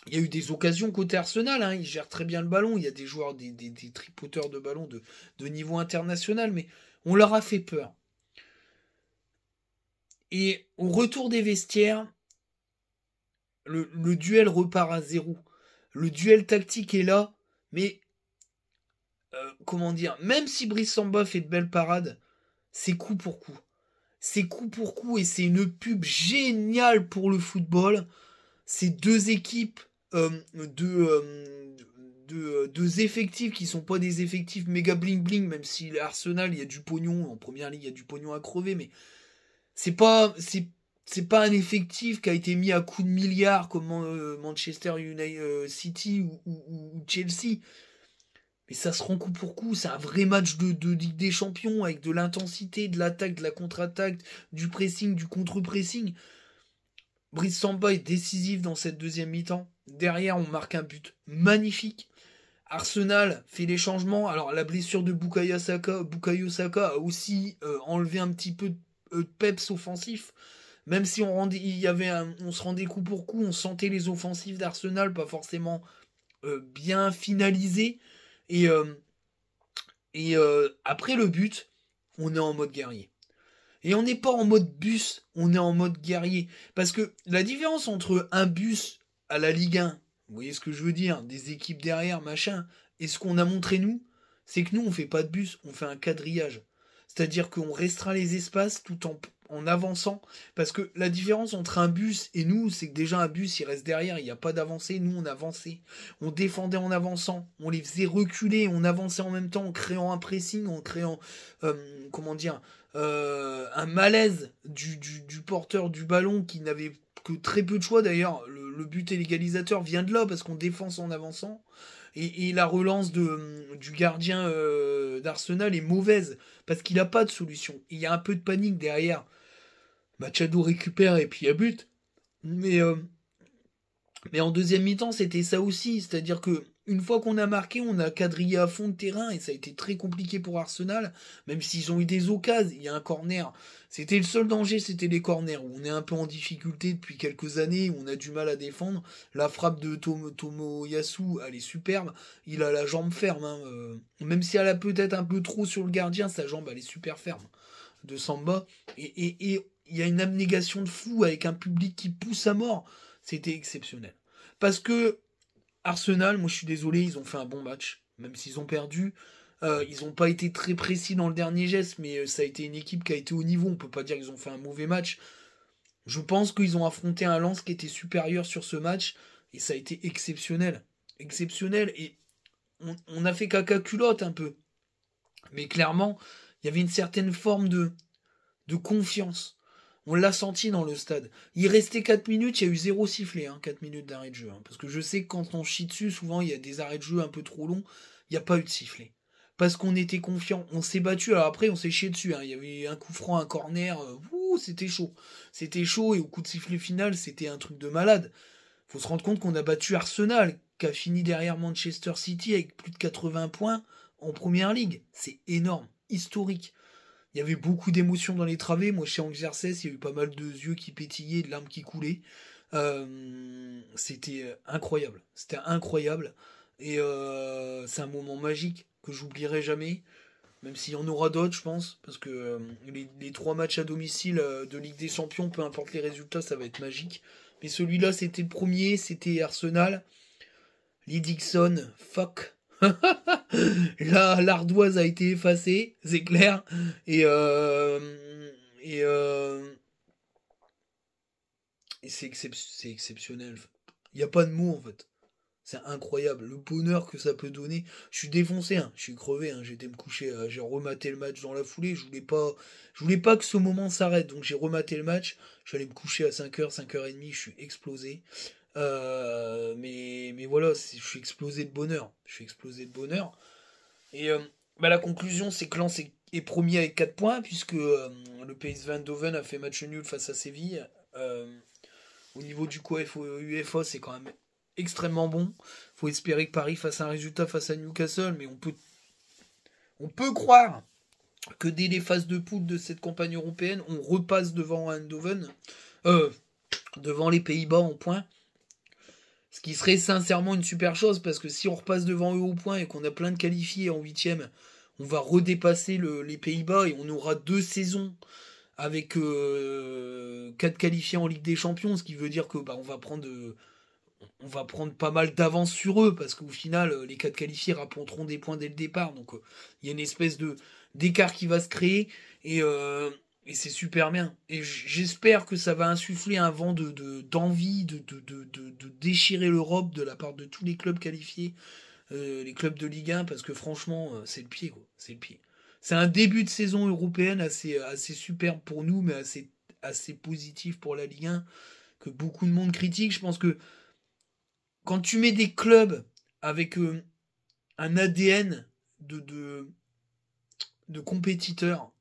il y a eu des occasions côté Arsenal, hein. Ils gèrent très bien le ballon, il y a des joueurs, des, tripoteurs de ballon de, niveau international, mais on leur a fait peur. Et au retour des vestiaires, le, duel repart à zéro. Le duel tactique est là, mais euh, comment dire, même si Brice Samba fait de belles parades, c'est coup pour coup. C'est coup pour coup et c'est une pub géniale pour le football. Ces deux équipes euh, de, euh, effectifs qui sont pas des effectifs méga bling bling, même si l'arsenal il y a du pognon, en première ligue, il y a du pognon à crever, mais c'est pas, c'est, pas un effectif qui a été mis à coups de milliards comme euh, Manchester United City ou, Chelsea. Mais ça se rend coup pour coup, c'est un vrai match de, de Ligue des Champions avec de l'intensité, de l'attaque, de la contre-attaque, du pressing, du contre-pressing. Brice Samba est décisif dans cette deuxième mi-temps. Derrière, on marque un but magnifique. Arsenal fait les changements. Alors, la blessure de Bukayo Saka, Saka a aussi euh, enlevé un petit peu euh, de, peps offensif. Même si on, rendait, il y avait on se rendait coup pour coup, on sentait les offensives d'Arsenal pas forcément euh, bien finalisées. Et, et après le but, on est en mode guerrier. Et on n'est pas en mode bus, on est en mode guerrier. Parce que la différence entre un bus à la Ligue 1, vous voyez ce que je veux dire, des équipes derrière, machin, et ce qu'on a montré nous, c'est que nous, on fait pas de bus, on fait un quadrillage. C'est-à-dire qu'on restreint les espaces tout en, en, avançant. Parce que la différence entre un bus et nous, c'est que déjà un bus, il reste derrière, il n'y a pas d'avancée. Nous, on avançait. On défendait en avançant. On les faisait reculer. On avançait en même temps en créant un pressing, en créant, euh, comment dire, euh, un malaise du, porteur du ballon qui n'avait que très peu de choix d'ailleurs. Le, but et l'égalisateur vient de là parce qu'on défend en avançant. Et, la relance de, du gardien euh, d'Arsenal est mauvaise parce qu'il n'a pas de solution. Il y a un peu de panique derrière. Machado récupère et puis il y a but. Mais, euh, mais en deuxième mi-temps, c'était ça aussi. C'est-à-dire que une fois qu'on a marqué, on a quadrillé à fond de terrain et ça a été très compliqué pour Arsenal, même s'ils ont eu des occasions. Il y a un corner. C'était le seul danger, c'était les corners où on est un peu en difficulté depuis quelques années, on a du mal à défendre. La frappe de Tomo, Yasu, elle est superbe. Il a la jambe ferme, hein, euh, même si elle a peut-être un peu trop sur le gardien, sa jambe elle est super ferme de Samba. Et il y a une abnégation de fou avec un public qui pousse à mort. C'était exceptionnel. Parce que Arsenal, moi je suis désolé, ils ont fait un bon match, même s'ils ont perdu. Euh, ils n'ont pas été très précis dans le dernier geste, mais euh, ça a été une équipe qui a été au niveau. On peut pas dire qu'ils ont fait un mauvais match. Je pense qu'ils ont affronté un lance qui était supérieur sur ce match, et ça a été exceptionnel. Exceptionnel, et on, a fait caca culotte un peu. Mais clairement, il y avait une certaine forme de, de confiance. On l'a senti dans le stade. Il restait 4 minutes, il y a eu zéro sifflet, 4 hein, minutes d'arrêt de jeu. Hein. parce que je sais que quand on chie dessus, souvent il y a des arrêts de jeu un peu trop longs, il n'y a pas eu de sifflet. Parce qu'on était confiant, on s'est battu, alors après on s'est chié dessus. Hein. il y avait un coup franc, un corner, euh, c'était chaud. C'était chaud et au coup de sifflet final, c'était un truc de malade. Faut se rendre compte qu'on a battu Arsenal, qui a fini derrière Manchester City avec plus de 80 points en première ligue. C'est énorme, historique. Il y avait beaucoup d'émotions dans les travées. Moi, chez Angercès, il y a eu pas mal de yeux qui pétillaient, de larmes qui coulaient. Euh, c'était euh, incroyable. C'était incroyable. Et euh, c'est un moment magique que j'oublierai jamais. Même s'il y en aura d'autres, je pense. Parce que les, les, trois matchs à domicile de Ligue des Champions, peu importe les résultats, ça va être magique. Mais celui-là, c'était le premier. C'était Arsenal. Lee Dixon, fuck. Là, l'ardoise a été effacée, c'est clair. Et, euh, et, euh, c'est exceptionnel. Il n'y a pas de mots en fait. C'est incroyable. Le bonheur que ça peut donner. Je suis défoncé, hein. je suis crevé. Hein. J'ai me coucher. Euh, j'ai rematé le match dans la foulée. Je voulais pas, je voulais pas que ce moment s'arrête. Donc j'ai rematé le match. j'allais me coucher à 5h, 5h30. Je suis explosé. Euh, mais, mais voilà, je suis explosé de bonheur. Je suis explosé de bonheur. Et euh, bah, la conclusion, c'est que Lens est, est, premier avec 4 points, puisque euh, le PSV Eindhoven a fait match nul face à Séville. au niveau du coup UEFA c'est quand même extrêmement bon. faut espérer que Paris fasse un résultat face à Newcastle, mais on peut, on peut croire que dès les phases de poule de cette campagne européenne, on repasse devant Eindhoven, devant les Pays-Bas en points. Ce qui serait sincèrement une super chose parce que si on repasse devant eux au point et qu'on a plein de qualifiés en huitième, on va redépasser les Pays-Bas et on aura deux saisons avec euh, quatre qualifiés en Ligue des Champions, ce qui veut dire que bah, on va prendre on va prendre pas mal d'avance sur eux parce qu'au final les quatre qualifiés rapporteront des points dès le départ donc euh, il y a une espèce de d'écart qui va se créer et euh, et c'est super bien. Et j'espère que ça va insuffler un vent de, d'envie, de, de, de, de, déchirer l'Europe de la part de tous les clubs qualifiés, euh, les clubs de Ligue 1, parce que franchement, euh, c'est le pied, quoi. C'est le pied. C'est un début de saison européenne assez, assez superbe pour nous, mais assez, assez positif pour la Ligue 1, que beaucoup de monde critique. Je pense que quand tu mets des clubs avec euh, un ADN de, de, de compétiteurs,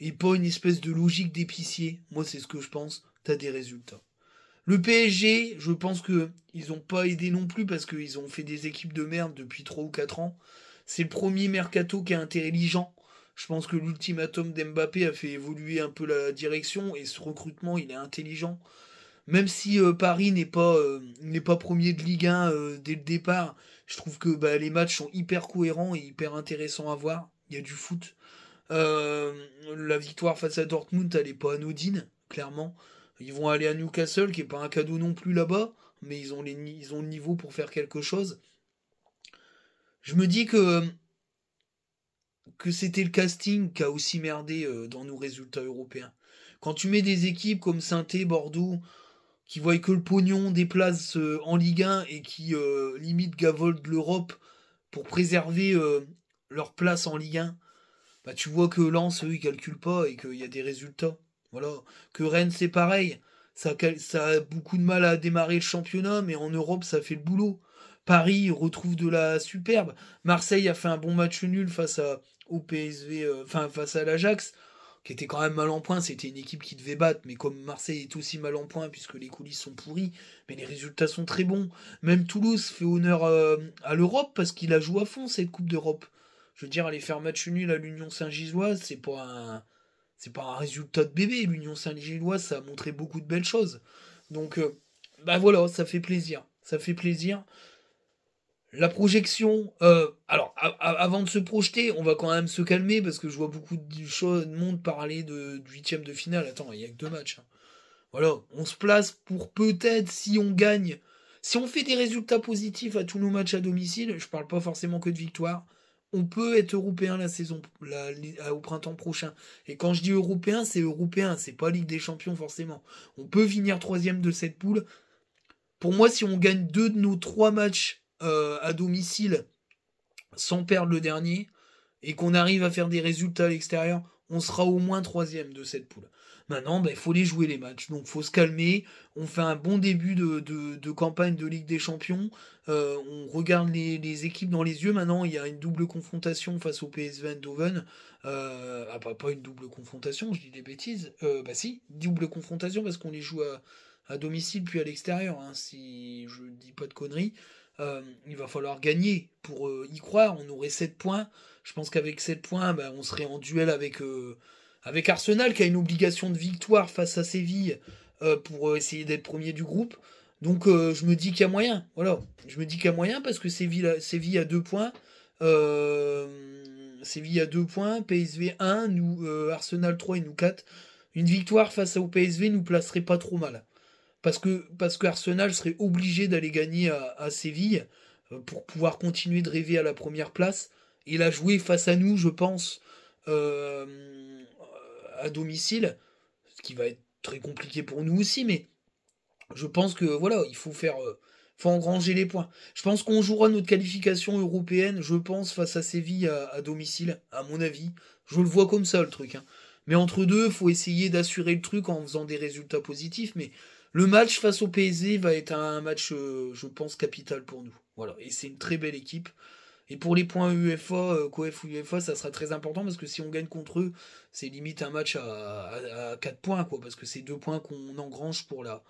et pas une espèce de logique d'épicier. Moi, c'est ce que je pense. T'as des résultats. Le PSG, je pense que ils n'ont pas aidé non plus parce qu'ils ont fait des équipes de merde depuis 3 ou 4 ans. C'est le premier mercato qui est intelligent. Je pense que l'ultimatum d'Mbappé a fait évoluer un peu la direction et ce recrutement, il est intelligent. Même si euh, Paris n'est pas, euh, n'est pas premier de Ligue 1 euh, dès le départ, je trouve que bah, les matchs sont hyper cohérents et hyper intéressants à voir. Il y a du foot. Euh, la victoire face à Dortmund, elle n'est pas anodine, clairement. Ils vont aller à Newcastle, qui n'est pas un cadeau non plus là-bas, mais ils ont, les, ils ont le niveau pour faire quelque chose. Je me dis que, que c'était le casting qui a aussi merdé euh, dans nos résultats européens. Quand tu mets des équipes comme saint Bordeaux, qui voient que le pognon déplace euh, en Ligue 1 et qui limitent limite gavolent l'Europe pour préserver leur place en Ligue 1, bah, tu vois que Lens, eux, ils calculent pas et qu'il y a des résultats. Voilà. Que Rennes, c'est pareil. Ça, a beaucoup de mal à démarrer le championnat, mais en Europe, ça fait le boulot. Paris retrouve de la superbe. Marseille a fait un bon match nul face à, au PSV, euh, enfin, face à l'Ajax, qui était quand même mal en point. C'était une équipe qui devait battre, mais comme Marseille est aussi mal en point, puisque les coulisses sont pourries, mais les résultats sont très bons. Même Toulouse fait honneur euh, à l'Europe parce qu'il a joué à fond cette Coupe d'Europe. Je veux dire, aller faire match nul à l'Union Saint-Gilloise, c'est pas un. C'est pas un résultat de bébé. L'Union Saint-Gilloise, ça a montré beaucoup de belles choses. Donc, euh, bah voilà, ça fait plaisir. Ça fait plaisir. La projection, euh, alors avant de se projeter, on va quand même se calmer parce que je vois beaucoup de, choses, monde parler de, de de finale. Attends, il n'y a que deux matchs. Hein. Voilà, on se place pour peut-être si on gagne, si on fait des résultats positifs à tous nos matchs à domicile, je parle pas forcément que de victoire, on peut être européen la saison euh, au printemps prochain. Et quand je dis européen, c'est européen, c'est pas Ligue des Champions forcément. On peut finir troisième de cette poule. Pour moi, si on gagne deux de nos trois matchs euh, à domicile sans perdre le dernier et qu'on arrive à faire des résultats à l'extérieur, on sera au moins troisième de cette poule. Maintenant, il ben, faut les jouer les matchs. Donc, faut se calmer. On fait un bon début de, campagne de Ligue des Champions. Euh, on regarde les, équipes dans les yeux. Maintenant, il y a une double confrontation face au PSV Eindhoven. Euh, ah, pas une double confrontation, je dis des bêtises. Euh, bah si, double confrontation parce qu'on les joue à, domicile puis à l'extérieur, hein, si je dis pas de conneries. Euh, il va falloir gagner pour euh, y croire. On aurait 7 points. Je pense qu'avec 7 points, bah, on serait en duel avec, euh, avec Arsenal qui a une obligation de victoire face à Séville pour essayer d'être premier du groupe. Donc je me dis qu'il y a moyen. Voilà. Je me dis qu'il y a moyen parce que Séville a, Séville a 2 points. Séville a 2 points. PSV 1, nous, Arsenal 3 et nous 4. Une victoire face au PSV nous placerait pas trop mal parce que, parce que Arsenal serait obligé d'aller gagner à, Séville euh, pour pouvoir continuer de rêver à la première place. Il a joué face à nous, je pense, euh, à domicile, ce qui va être très compliqué pour nous aussi, mais je pense que voilà, il faut faire. Euh, engranger les points. Je pense qu'on jouera notre qualification européenne, je pense, face à Séville à, à, domicile, à mon avis. Je le vois comme ça, le truc. Hein. Mais entre deux, faut essayer d'assurer le truc en faisant des résultats positifs. Mais le match face au PSG va être un match, euh, je pense, capital pour nous. Voilà. Et c'est une très belle équipe. Et pour les points UEFA, COEF euh, ou UEFA, ça sera très important parce que si on gagne contre eux, c'est limite un match à, 4 points, quoi. Parce que c'est deux points qu'on engrange pour la,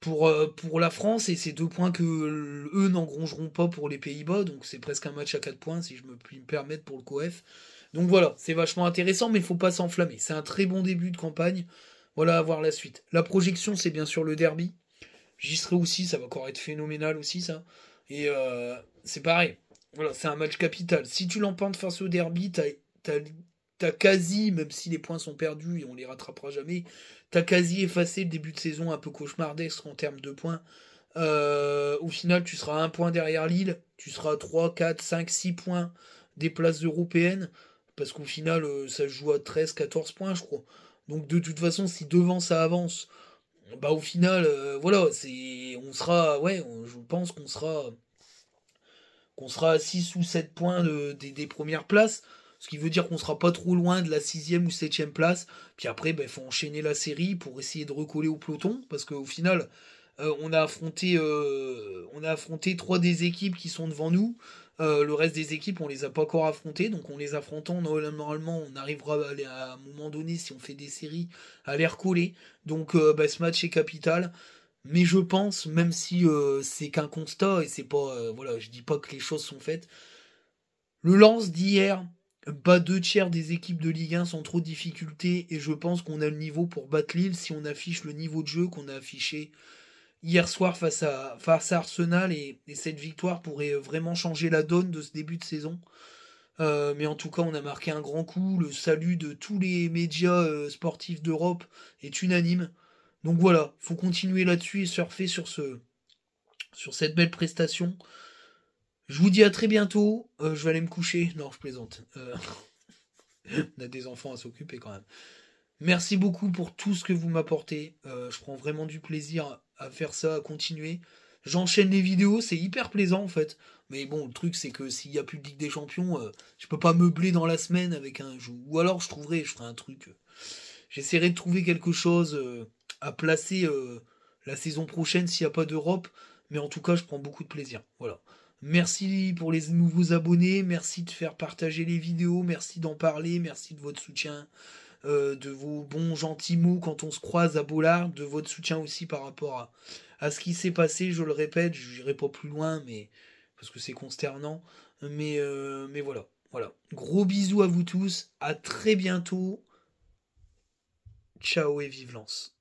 pour, euh, pour la France et c'est deux points que eux n'engrangeront pas pour les Pays-Bas. Donc c'est presque un match à 4 points, si je me puis me permettre, pour le COEF. Donc voilà, c'est vachement intéressant, mais il ne faut pas s'enflammer. C'est un très bon début de campagne. Voilà, à voir la suite. La projection, c'est bien sûr le derby. J'y serai aussi, ça va encore être phénoménal aussi, ça. Et euh, c'est pareil. Voilà, c'est un match capital. Si tu l'empentes face au derby, t'as t'as quasi, même si les points sont perdus et on les rattrapera jamais, t'as quasi effacé le début de saison un peu cauchemardesque en termes de points. Euh, au final, tu seras un point derrière Lille, tu seras 3, 4, 5, 6 points des places européennes, parce qu'au final, euh, ça joue à 13, 14 points, je crois. Donc de toute façon, si devant ça avance, bah au final, euh, voilà, c'est, on sera, ouais, je pense qu'on sera, qu'on sera à 6 ou 7 points des premières places. Ce qui veut dire qu'on sera pas trop loin de la sixième ou septième place. Puis après, il bah, faut enchaîner la série pour essayer de recoller au peloton. Parce qu'au final, euh, on, a affronté, euh, on a affronté trois des équipes qui sont devant nous. Euh, le reste des équipes, on les a pas encore affrontées, donc en les affrontant, normalement, on arrivera à, un moment donné, si on fait des séries, à l'air recoller. Donc euh, bah, ce match est capital. Mais je pense, même si euh, c'est qu'un constat, et c'est pas. voilà, je dis pas que les choses sont faites. Le lance d'hier bat deux tiers des équipes de Ligue 1 sans trop de difficultés, et je pense qu'on a le niveau pour battre Lille si on affiche le niveau de jeu qu'on a affiché hier soir face à, Arsenal et, cette victoire pourrait vraiment changer la donne de ce début de saison. Euh, mais en tout cas, on a marqué un grand coup. Le salut de tous les médias euh, sportifs d'Europe est unanime. Donc voilà, faut continuer là-dessus et surfer sur, ce, sur cette belle prestation. Je vous dis à très bientôt. Euh, je vais aller me coucher. Non, je plaisante. on a des enfants à s'occuper quand même. Merci beaucoup pour tout ce que vous m'apportez. Euh, je prends vraiment du plaisir à faire ça, à continuer. J'enchaîne les vidéos, c'est hyper plaisant en fait. Mais bon, le truc c'est que s'il n'y a plus de Ligue des Champions, je euh, je peux pas meubler dans la semaine avec un jeu. Ou alors je trouverai, je ferai un truc. J'essaierai de trouver quelque chose euh, à placer la saison prochaine s'il n'y a pas d'Europe. Mais en tout cas, je prends beaucoup de plaisir. Voilà. Merci pour les nouveaux abonnés, merci de faire partager les vidéos, merci d'en parler, merci de votre soutien. Euh, de vos bons gentils mots quand on se croise à Bollard, de votre soutien aussi par rapport à, ce qui s'est passé. Je le répète, je n'irai pas plus loin, mais parce que c'est consternant. Mais, euh, mais voilà, voilà. Gros bisous à vous tous. À très bientôt. Ciao et vive Lance.